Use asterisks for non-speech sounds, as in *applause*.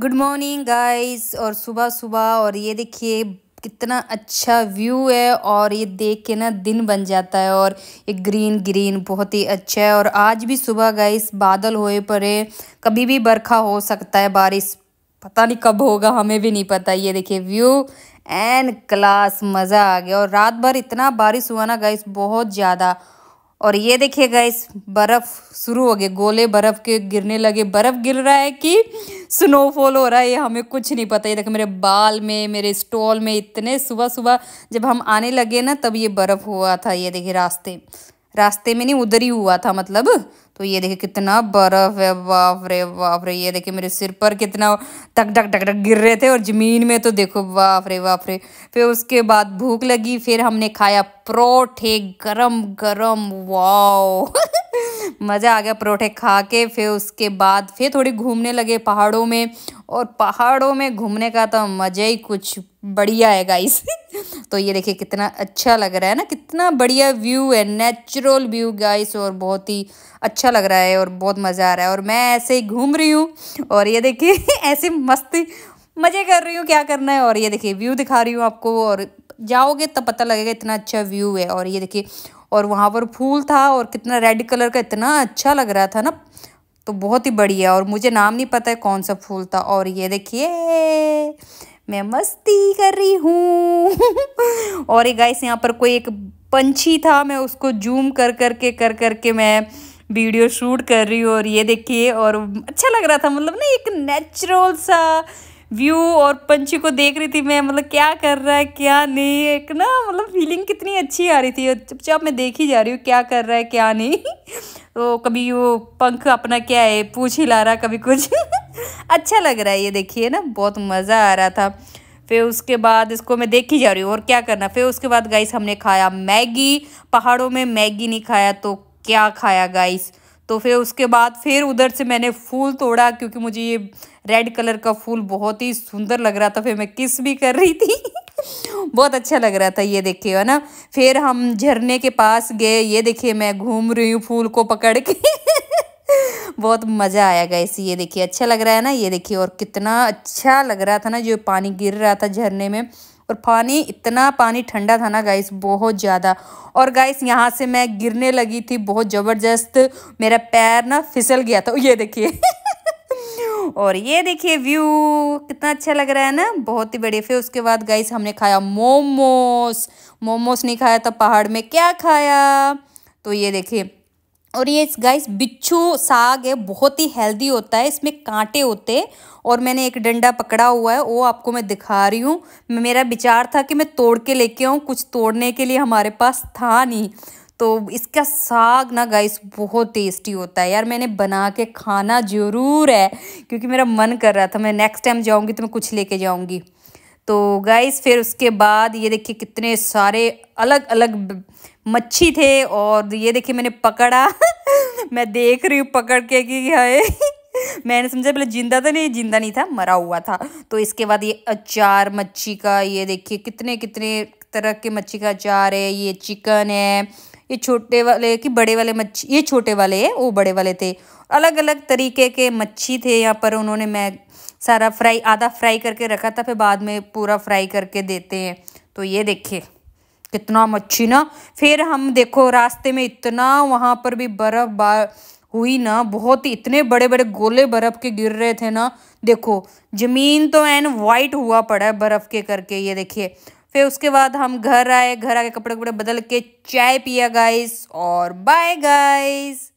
good morning guys और सुबह सुबह और ये देखिए कितना अच्छा व्यू है और ये देख के ना दिन बन जाता है और ये ग्रीन ग्रीन बहुत ही अच्छा है और आज भी सुबह गाइस बादल होए पड़े कभी भी बरखा हो सकता है बारिश पता नहीं कब होगा हमें भी नहीं पता ये देखिए व्यू एंड क्लास मज़ा आ गया और रात भर इतना बारिश हुआ ना गाइस बहुत ज़्यादा और ये देखिए गाइस बर्फ़ शुरू हो गए गोले बर्फ़ के गिरने लगे बर्फ़ गिर रहा है कि स्नोफॉल हो रहा है ये हमें कुछ नहीं पता ये देखो मेरे बाल में मेरे स्टॉल में इतने सुबह सुबह जब हम आने लगे ना तब ये बर्फ़ हुआ था ये देखिए रास्ते रास्ते में नहीं उधर ही हुआ था मतलब तो ये देखे कितना बर्फ है वाह रे वाह रे ये देखे मेरे सिर पर कितना टक टक टक टक गिर रहे थे और ज़मीन में तो देखो वाह रे वाह रे फिर उसके बाद भूख लगी फिर हमने खाया परोठे गरम गरम वाओ *laughs* मज़ा आ गया परोठे खा के फिर उसके बाद फिर थोड़ी घूमने लगे पहाड़ों में और पहाड़ों में घूमने का तो मज़ा ही कुछ बढ़िया है गाइस *laughs* तो ये देखिए कितना अच्छा लग रहा है ना कितना बढ़िया व्यू है नेचुरल व्यू गाइस और बहुत ही अच्छा लग रहा है और बहुत मज़ा आ रहा है और मैं ऐसे ही घूम रही हूँ और ये देखिए *laughs* ऐसे मस्ती मज़े कर रही हूँ क्या करना है और ये देखिए व्यू दिखा रही हूँ आपको और जाओगे तब पता लगेगा इतना अच्छा व्यू है और ये देखिए और वहाँ पर फूल था और कितना रेड कलर का इतना अच्छा लग रहा था ना तो बहुत ही बढ़िया और मुझे नाम नहीं पता है कौन सा फूल था और ये देखिए मैं मस्ती कर रही हूँ *laughs* और ये गाइस यहाँ पर कोई एक पंछी था मैं उसको जूम कर कर के कर कर के मैं वीडियो शूट कर रही हूँ और ये देखिए और अच्छा लग रहा था मतलब ना एक नेचुरल सा व्यू और पंछी को देख रही थी मैं मतलब क्या कर रहा है क्या नहीं एक ना मतलब फीलिंग कितनी अच्छी आ रही थी चुपचाप मैं देख ही जा रही हूँ क्या कर रहा है क्या नहीं *laughs* तो कभी वो पंख अपना क्या है पूछ ही ला रहा कभी कुछ *laughs* अच्छा लग रहा है ये देखिए ना बहुत मज़ा आ रहा था फिर उसके बाद इसको मैं देखी जा रही हूँ और क्या करना फिर उसके बाद गाइस हमने खाया मैगी पहाड़ों में मैगी नहीं खाया तो क्या खाया गाइस तो फिर उसके बाद फिर उधर से मैंने फूल तोड़ा क्योंकि मुझे ये रेड कलर का फूल बहुत ही सुंदर लग रहा था फिर मैं किस भी कर रही थी *laughs* बहुत अच्छा लग रहा था ये देखिए है ना फिर हम झरने के पास गए ये देखिए मैं घूम रही हूँ फूल को पकड़ के *laughs* बहुत मज़ा आया गाइस ये देखिए अच्छा लग रहा है ना ये देखिए और कितना अच्छा लग रहा था ना जो पानी गिर रहा था झरने में और पानी इतना पानी ठंडा था ना गाइस बहुत ज़्यादा और गाइस यहाँ से मैं गिरने लगी थी बहुत ज़बरदस्त मेरा पैर ना फिसल गया था ये देखिए *laughs* और ये देखिए व्यू कितना अच्छा लग रहा है ना बहुत ही बढ़िया फिर उसके बाद गाइस हमने खाया मोमोस मोमोस नहीं खाया था तो पहाड़ में क्या खाया तो ये देखिए और ये इस गाइस बिच्छू साग है बहुत ही हेल्दी होता है इसमें कांटे होते हैं और मैंने एक डंडा पकड़ा हुआ है वो आपको मैं दिखा रही हूँ मेरा विचार था कि मैं तोड़ के लेके आऊँ कुछ तोड़ने के लिए हमारे पास था नहीं तो इसका साग ना गाइस बहुत टेस्टी होता है यार मैंने बना के खाना ज़रूर है क्योंकि मेरा मन कर रहा था मैं नेक्स्ट टाइम जाऊँगी तो मैं कुछ लेके जाऊँगी तो गाइस फिर उसके बाद ये देखिए कितने सारे अलग अलग मच्छी थे और ये देखिए मैंने पकड़ा *laughs* मैं देख रही हूँ पकड़ के कि है *laughs* मैंने समझा पहले जिंदा था नहीं जिंदा नहीं था मरा हुआ था तो इसके बाद ये अचार मच्छी का ये देखिए कितने कितने तरह के मच्छी का अचार है ये चिकन है ये छोटे वाले कि बड़े वाले मच्छी ये छोटे वाले है वो बड़े वाले थे अलग अलग तरीके के मच्छी थे यहाँ पर उन्होंने मैं सारा फ्राई आधा फ्राई करके रखा था फिर बाद में पूरा फ्राई करके देते हैं तो ये देखिए कितना मच्छी ना फिर हम देखो रास्ते में इतना वहाँ पर भी बर्फ हुई ना बहुत ही इतने बड़े बड़े गोले बर्फ के गिर रहे थे ना देखो जमीन तो एन वाइट हुआ पड़ा है बर्फ के करके ये देखिए फिर उसके बाद हम घर आए घर आके कपड़े कपड़े बदल के चाय पिया गाइस और बाय गाइस